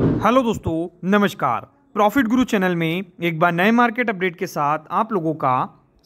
Hello दोस्तों नमस्कार profit गुरु चैनल में एक बार नए मार्केट अपडेट के साथ आप लोगों का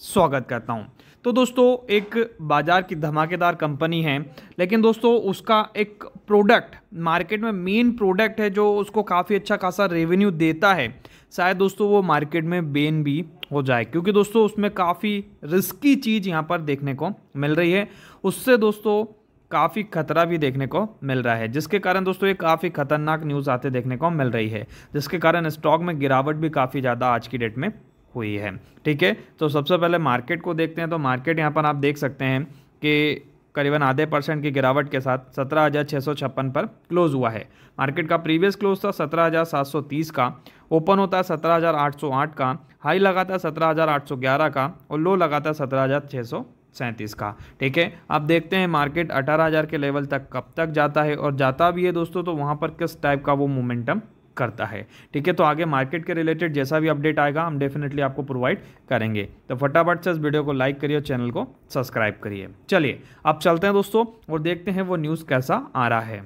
स्वागत करता हूं तो दोस्तों एक बाज़ार की धमाकेदार कंपनी है लेकिन दोस्तों उसका एक प्रोडक्ट मार्केट में मेन प्रोडक्ट है जो उसको काफ़ी अच्छा खासा रेवेन्यू देता है शायद दोस्तों वो मार्केट में बेन भी हो जाए क्योंकि दोस्तों उसमें काफ़ी रिस्की चीज़ यहाँ पर देखने को मिल रही है उससे दोस्तों काफ़ी खतरा भी देखने को मिल रहा है जिसके कारण दोस्तों ये काफ़ी खतरनाक न्यूज़ आते देखने को मिल रही है जिसके कारण स्टॉक में गिरावट भी काफ़ी ज़्यादा आज की डेट में हुई है ठीक है तो सबसे पहले मार्केट को देखते हैं तो मार्केट यहाँ पर आप देख सकते हैं कि करीबन आधे परसेंट की गिरावट के साथ सत्रह हज़ार छः सौ छप्पन पर क्लोज़ हुआ है मार्केट का प्रीवियस क्लोज था सत्रह हज़ार सात सौ तीस का ओपन होता है सत्रह हज़ार आठ सौ आठ का हाई लगाता है सत्रह हज़ार आठ सौ ग्यारह का और लो लगाता है सत्रह हज़ार छः सौ सैंतीस का ठीक है आप देखते हैं मार्केट अठारह हज़ार के लेवल तक कब तक जाता है और जाता भी है दोस्तों तो वहाँ पर किस टाइप का वो मोमेंटम करता है ठीक है तो आगे मार्केट के रिलेटेड जैसा भी अपडेट आएगा हम डेफिनेटली आपको प्रोवाइड करेंगे तो फटाफट से इस वीडियो को लाइक करिए और चैनल को सब्सक्राइब करिए चलिए अब चलते हैं दोस्तों और देखते हैं वो न्यूज़ कैसा आ रहा है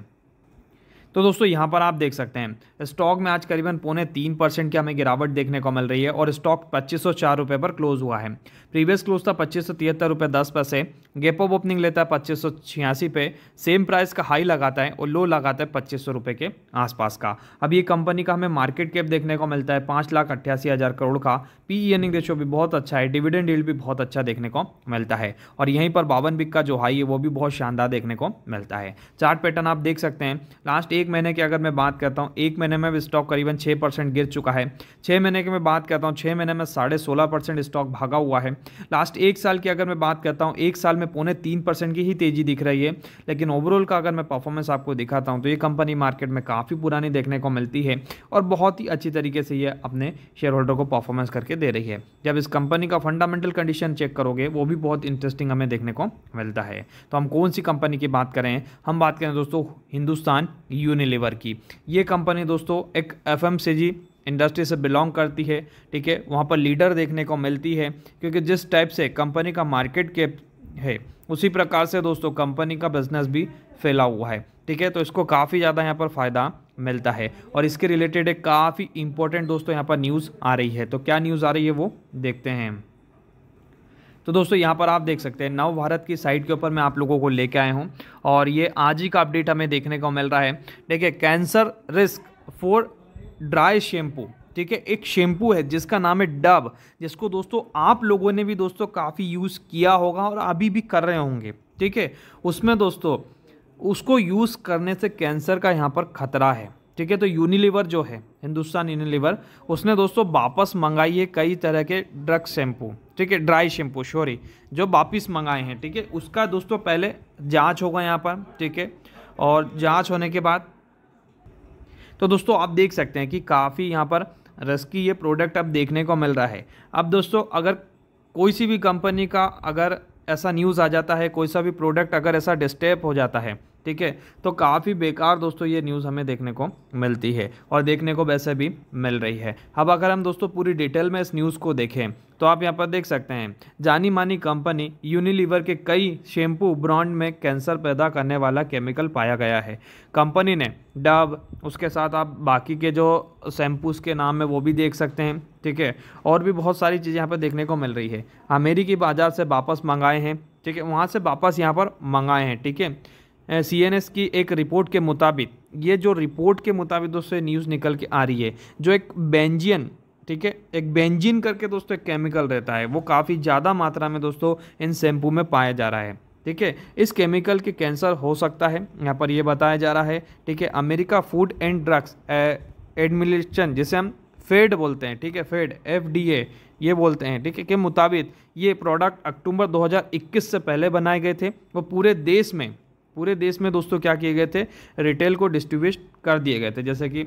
तो दोस्तों यहाँ पर आप देख सकते हैं स्टॉक में आज करीबन पौने तीन परसेंट की हमें गिरावट देखने को मिल रही है और स्टॉक पच्चीस सौ चार रुपये पर क्लोज हुआ है प्रीवियस क्लोज था पच्चीस सौ तिहत्तर रुपये दस पैसे गेप ऑफ ओपनिंग लेता है पच्चीस सौ छियासी पे सेम प्राइस का हाई लगाता है और लो लगाता है पच्चीस सौ रुपये के आसपास का अब ये कंपनी का हमें मार्केट कैप देखने को मिलता है पाँच लाख अट्ठासी हज़ार करोड़ का पी ई अर्निंग रेशो भी बहुत अच्छा है डिविडेंड डील भी बहुत अच्छा देखने को मिलता है और यहीं पर बावन बिक का जो हाई है वो भी बहुत शानदार देखने को मिलता है चार्ट पैटर्न आप देख सकते हैं लास्ट एक एक महीने की अगर मैं बात करता हूँ एक महीने में स्टॉक करीबन छः परसेंट गिर चुका है छः महीने की मैं बात करता हूँ छः महीने में साढ़े सोलह परसेंट स्टॉक भागा हुआ है लास्ट एक साल की अगर मैं बात करता हूँ एक साल में पौने तीन परसेंट की ही तेज़ी दिख रही है लेकिन ओवरऑल का अगर मैं परफॉर्मेंस आपको दिखाता हूँ तो ये कंपनी मार्केट में काफ़ी पुरानी देखने को मिलती है और बहुत ही अच्छी तरीके से ये अपने शेयर होल्डर को परफॉर्मेंस करके दे रही है जब इस कंपनी का फंडामेंटल कंडीशन चेक करोगे वो भी बहुत इंटरेस्टिंग हमें देखने को मिलता है तो हम कौन सी कंपनी की बात करें हम बात करें दोस्तों हिंदुस्तान यू यूनिलीवर की ये कंपनी दोस्तों एक एफ इंडस्ट्री से बिलोंग करती है ठीक है वहाँ पर लीडर देखने को मिलती है क्योंकि जिस टाइप से कंपनी का मार्केट कैप है उसी प्रकार से दोस्तों कंपनी का बिजनेस भी फैला हुआ है ठीक है तो इसको काफ़ी ज़्यादा यहाँ पर फ़ायदा मिलता है और इसके रिलेटेड एक काफ़ी इंपॉर्टेंट दोस्तों यहाँ पर न्यूज़ आ रही है तो क्या न्यूज़ आ रही है वो देखते हैं तो दोस्तों यहाँ पर आप देख सकते हैं नव भारत की साइट के ऊपर मैं आप लोगों को लेके आया हूँ और ये आज ही का अपडेट हमें देखने को मिल रहा है देखिए cancer risk for dry shampoo ठीक है एक शैम्पू है जिसका नाम है डब जिसको दोस्तों आप लोगों ने भी दोस्तों काफ़ी यूज़ किया होगा और अभी भी कर रहे होंगे ठीक है उसमें दोस्तों उसको यूज़ करने से कैंसर का यहाँ पर खतरा है ठीक है तो यूनिलीवर जो है हिंदुस्तान यूनिलीवर उसने दोस्तों वापस मंगाई है कई तरह के ड्रग शैम्पू ठीक है ड्राई शैम्पू सॉरी जो वापस मंगाए हैं ठीक है ठीके? उसका दोस्तों पहले जांच होगा यहाँ पर ठीक है और जांच होने के बाद तो दोस्तों आप देख सकते हैं कि काफ़ी यहाँ पर रस्की ये प्रोडक्ट अब देखने को मिल रहा है अब दोस्तों अगर कोई सी भी कंपनी का अगर ऐसा न्यूज़ आ जाता है कोई सा भी प्रोडक्ट अगर ऐसा डिस्टेप हो जाता है ठीक है तो काफ़ी बेकार दोस्तों ये न्यूज़ हमें देखने को मिलती है और देखने को वैसे भी मिल रही है अब अगर हम दोस्तों पूरी डिटेल में इस न्यूज़ को देखें तो आप यहाँ पर देख सकते हैं जानी मानी कंपनी यूनिलीवर के कई शैम्पू ब्रांड में कैंसर पैदा करने वाला केमिकल पाया गया है कंपनी ने डब उसके साथ आप बाकी के जो शैम्पूस के नाम है वो भी देख सकते हैं ठीक है और भी बहुत सारी चीज़ें यहाँ पर देखने को मिल रही है अमेरिकी बाज़ार से वापस मंगाए हैं ठीक है वहाँ से वापस यहाँ पर मंगाए हैं ठीक है सीएनएस की एक रिपोर्ट के मुताबिक ये जो रिपोर्ट के मुताबिक दोस्तों न्यूज़ निकल के आ रही है जो एक बेंजियन ठीक है एक बेंजिन करके दोस्तों एक केमिकल रहता है वो काफ़ी ज़्यादा मात्रा में दोस्तों इन शैम्पू में पाया जा रहा है ठीक है इस केमिकल के कैंसर हो सकता है यहाँ पर ये बताया जा रहा है ठीक है America food and drugs administration जिसे हम फेड बोलते हैं ठीक है फेड एफ डी ए ये बोलते हैं ठीक है के मुताबिक ये प्रोडक्ट अक्टूबर 2021 से पहले बनाए गए थे वो पूरे देश में पूरे देश में दोस्तों क्या किए गए थे रिटेल को डिस्ट्रीब्यूट कर दिए गए थे जैसे कि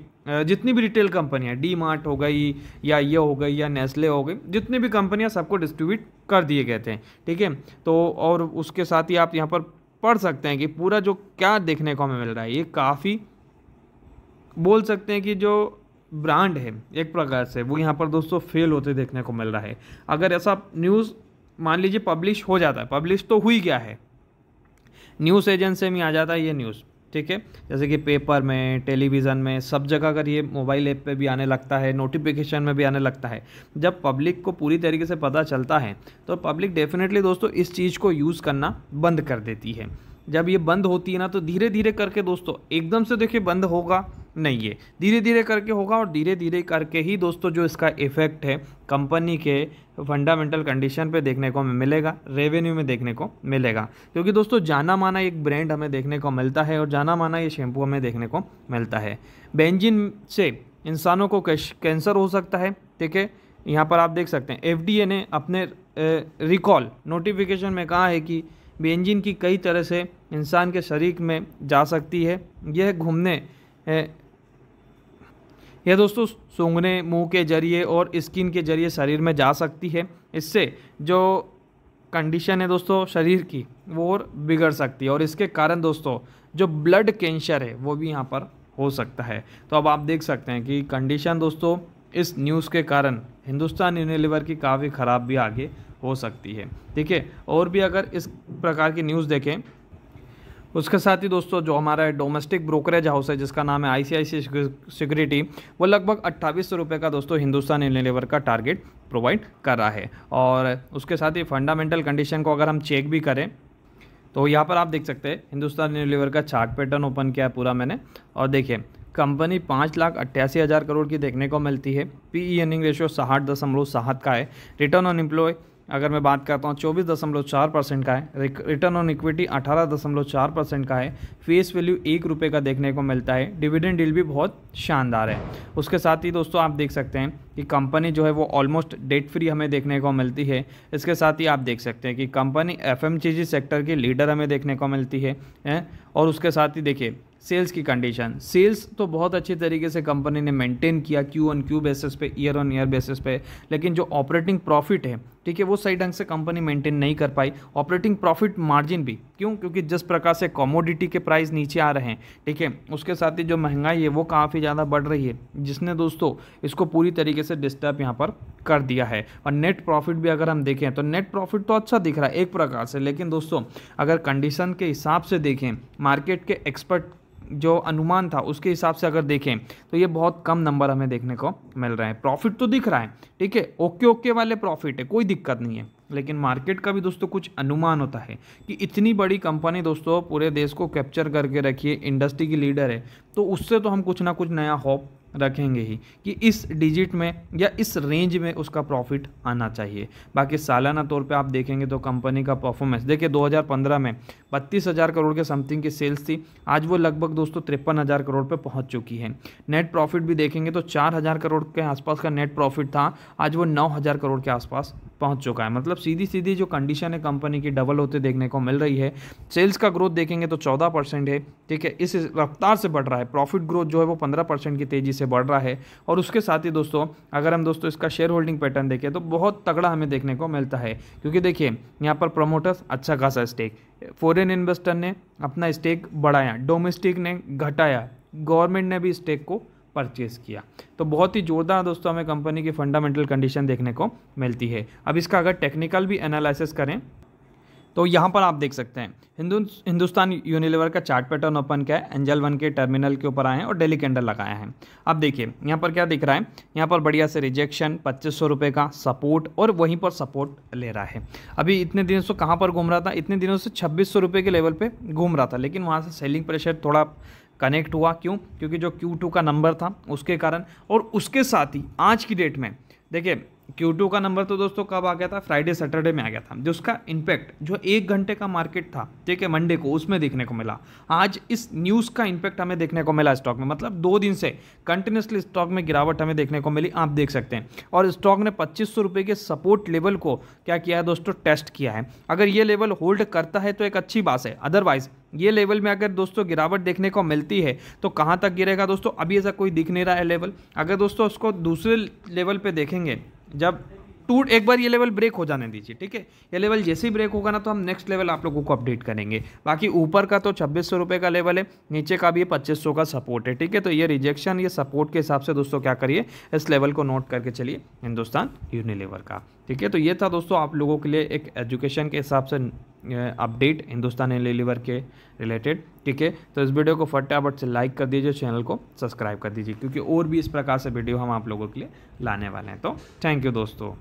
जितनी भी रिटेल कंपनियाँ डी मार्ट हो गई या ये हो गई या नेस्ले हो गई जितनी भी कंपनियाँ सबको डिस्ट्रीब्यूट कर दिए गए थे ठीक है तो और उसके साथ ही आप यहाँ पर पढ़ सकते हैं कि पूरा जो क्या देखने को हमें मिल रहा है ये काफ़ी बोल सकते हैं कि जो ब्रांड है एक प्रकार से वो यहाँ पर दोस्तों फेल होते देखने को मिल रहा है अगर ऐसा न्यूज़ मान लीजिए पब्लिश हो जाता है पब्लिश तो हुई क्या है न्यूज़ एजेंसी में आ जाता है ये न्यूज़ ठीक है जैसे कि पेपर में टेलीविज़न में सब जगह अगर ये मोबाइल ऐप पे भी आने लगता है नोटिफिकेशन में भी आने लगता है जब पब्लिक को पूरी तरीके से पता चलता है तो पब्लिक डेफिनेटली दोस्तों इस चीज़ को यूज़ करना बंद कर देती है जब ये बंद होती है ना तो धीरे धीरे करके दोस्तों एकदम से देखिए बंद होगा नहीं ये धीरे धीरे करके होगा और धीरे धीरे करके ही दोस्तों जो इसका इफेक्ट है कंपनी के फंडामेंटल कंडीशन पे देखने को मिलेगा रेवेन्यू में देखने को मिलेगा क्योंकि दोस्तों जाना माना एक ब्रांड हमें देखने को मिलता है और जाना माना ये शैम्पू हमें देखने को मिलता है बेंजिन से इंसानों को कैंसर हो सकता है ठीक है यहाँ पर आप देख सकते हैं एफ ने अपने रिकॉल नोटिफिकेशन में कहा है कि बेंजीन की कई तरह से इंसान के शरीर में जा सकती है यह घूमने यह दोस्तों सूंघने मुंह के जरिए और स्किन के जरिए शरीर में जा सकती है इससे जो कंडीशन है दोस्तों शरीर की वो और बिगड़ सकती है और इसके कारण दोस्तों जो ब्लड कैंसर है वो भी यहाँ पर हो सकता है तो अब आप देख सकते हैं कि कंडीशन दोस्तों इस न्यूज़ के कारण हिंदुस्तान यूनिलीवर की काफ़ी ख़राब भी आगे हो सकती है ठीक है और भी अगर इस प्रकार की न्यूज़ देखें उसके साथ ही दोस्तों जो हमारा डोमेस्टिक ब्रोकरेज हाउस है जिसका नाम है आईसीआईसी सिक्योरिटी वो लगभग अट्ठावीस सौ का दोस्तों हिंदुस्तान यूनिलीवर का टारगेट प्रोवाइड कर रहा है और उसके साथ ही फंडामेंटल कंडीशन को अगर हम चेक भी करें तो यहाँ पर आप देख सकते हैं हिंदुस्तान यूनिलीवर का चार्ट पैटर्न ओपन किया है पूरा मैंने और देखिए कंपनी पाँच लाख अट्ठासी हज़ार करोड़ की देखने को मिलती है पी ई अर्निंग रेशियो साठ दशमलव सात का है रिटर्न ऑन एम्प्लॉय अगर मैं बात करता हूँ चौबीस दशमलव चार परसेंट का है रिटर्न ऑन इक्विटी अठारह दशमलव चार परसेंट का है फेस वैल्यू एक रुपये का देखने को मिलता है डिविडेंड डील भी बहुत शानदार है उसके साथ ही दोस्तों आप देख सकते हैं कि कंपनी जो है वो ऑलमोस्ट डेट फ्री हमें देखने को मिलती है इसके साथ ही आप देख सकते हैं कि कंपनी एफ सेक्टर की लीडर हमें देखने को मिलती है, और उसके साथ ही देखिए सेल्स की कंडीशन सेल्स तो बहुत अच्छी तरीके से कंपनी ने मेंटेन किया क्यू ऑन क्यू बेसिस पे ईयर ऑन ईयर बेसिस पे लेकिन जो ऑपरेटिंग प्रॉफिट है ठीक है वो सही ढंग से कंपनी मेंटेन नहीं कर पाई ऑपरेटिंग प्रॉफिट मार्जिन भी क्यों क्योंकि जिस प्रकार से कॉमोडिटी के प्राइस नीचे आ रहे हैं ठीक है उसके साथ ही जो महंगाई है वो काफ़ी ज़्यादा बढ़ रही है जिसने दोस्तों इसको पूरी तरीके से डिस्टर्ब यहाँ पर कर दिया है और नेट प्रॉफिट भी अगर हम देखें तो नेट प्रॉफिट तो अच्छा दिख रहा है एक प्रकार से लेकिन दोस्तों अगर कंडीशन के हिसाब से देखें मार्केट के एक्सपर्ट जो अनुमान था उसके हिसाब से अगर देखें तो ये बहुत कम नंबर हमें देखने को मिल रहे हैं प्रॉफिट तो दिख रहा है ठीक है ओके ओके वाले प्रॉफिट है कोई दिक्कत नहीं है लेकिन मार्केट का भी दोस्तों कुछ अनुमान होता है कि इतनी बड़ी कंपनी दोस्तों पूरे देश को कैप्चर करके रखी है इंडस्ट्री की लीडर है तो उससे तो हम कुछ ना कुछ नया होप रखेंगे ही कि इस डिजिट में या इस रेंज में उसका प्रॉफिट आना चाहिए बाकी सालाना तौर पे आप देखेंगे तो कंपनी का परफॉर्मेंस देखिए 2015 में बत्तीस हज़ार करोड़ के समथिंग की सेल्स थी आज वो लगभग दोस्तों तिरपन हज़ार करोड़ पे पहुंच चुकी है नेट प्रॉफिट भी देखेंगे तो चार हज़ार करोड़ के आसपास का नेट प्रॉफिट था आज वो नौ हज़ार करोड़ के आसपास पहुँच चुका है मतलब सीधी सीधी जो कंडीशन है कंपनी की डबल होते देखने को मिल रही है सेल्स का ग्रोथ देखेंगे तो चौदह है ठीक है इस रफ्तार से बढ़ रहा है प्रॉफिट ग्रोथ जो है वो पंद्रह की तेज़ी से बढ़ रहा है और उसके साथ ही दोस्तों अगर हम दोस्तों इसका शेयर होल्डिंग पैटर्न देखें तो बहुत तगड़ा हमें देखने को मिलता है क्योंकि देखिए यहाँ पर प्रमोटर्स अच्छा खासा स्टेक फॉरेन इन्वेस्टर ने अपना स्टेक बढ़ाया डोमेस्टिक ने घटाया गवर्नमेंट ने भी स्टेक को परचेज किया तो बहुत ही जोरदार दोस्तों हमें कंपनी की फंडामेंटल कंडीशन देखने को मिलती है अब इसका अगर टेक्निकल भी एनालिसिस करें तो यहाँ पर आप देख सकते हैं हिंदू हिंदुस्तान यूनिलीवर का चार्ट पैटर्न ओपन किया है एंजल वन के टर्मिनल के ऊपर आए हैं और डेली कैंडल लगाए हैं अब देखिए यहाँ पर क्या दिख रहा है यहाँ पर बढ़िया से रिजेक्शन पच्चीस सौ रुपये का सपोर्ट और वहीं पर सपोर्ट ले रहा है अभी इतने दिनों से कहाँ पर घूम रहा था इतने दिनों से छब्बीस सौ रुपये के लेवल पर घूम रहा था लेकिन वहाँ से सेलिंग प्रेशर थोड़ा कनेक्ट हुआ क्यों क्योंकि जो टू का नंबर था उसके कारण और उसके साथ ही आज की डेट में देखिए Q2 का नंबर तो दोस्तों कब आ गया था फ्राइडे सैटरडे में आ गया था जिसका इम्पैक्ट जो एक घंटे का मार्केट था ठीक है मंडे को उसमें देखने को मिला आज इस न्यूज़ का इम्पैक्ट हमें देखने को मिला स्टॉक में मतलब दो दिन से कंटिन्यूसली स्टॉक में गिरावट हमें देखने को मिली आप देख सकते हैं और स्टॉक ने पच्चीस के सपोर्ट लेवल को क्या किया है दोस्तों टेस्ट किया है अगर ये लेवल होल्ड करता है तो एक अच्छी बात है अदरवाइज़ ये लेवल में अगर दोस्तों गिरावट देखने को मिलती है तो कहाँ तक गिरेगा दोस्तों अभी ऐसा कोई दिख नहीं रहा है लेवल अगर दोस्तों उसको दूसरे लेवल पर देखेंगे जब टूट एक बार ये लेवल ब्रेक हो जाने दीजिए ठीक है ये लेवल जैसे ही ब्रेक होगा ना तो हम नेक्स्ट लेवल आप लोगों को अपडेट करेंगे बाकी ऊपर का तो छब्बीस सौ का लेवल है नीचे का भी पच्चीस सौ का सपोर्ट है ठीक है तो ये रिजेक्शन ये सपोर्ट के हिसाब से दोस्तों क्या करिए इस लेवल को नोट करके चलिए हिंदुस्तान यूनिलेवर का ठीक है तो ये था दोस्तों आप लोगों के लिए एक एजुकेशन के हिसाब से अपडेट हिंदुस्तान लीवर के रिलेटेड ठीक है तो इस वीडियो को फटाफट से लाइक कर दीजिए चैनल को सब्सक्राइब कर दीजिए क्योंकि और भी इस प्रकार से वीडियो हम आप लोगों के लिए लाने वाले हैं तो थैंक यू दोस्तों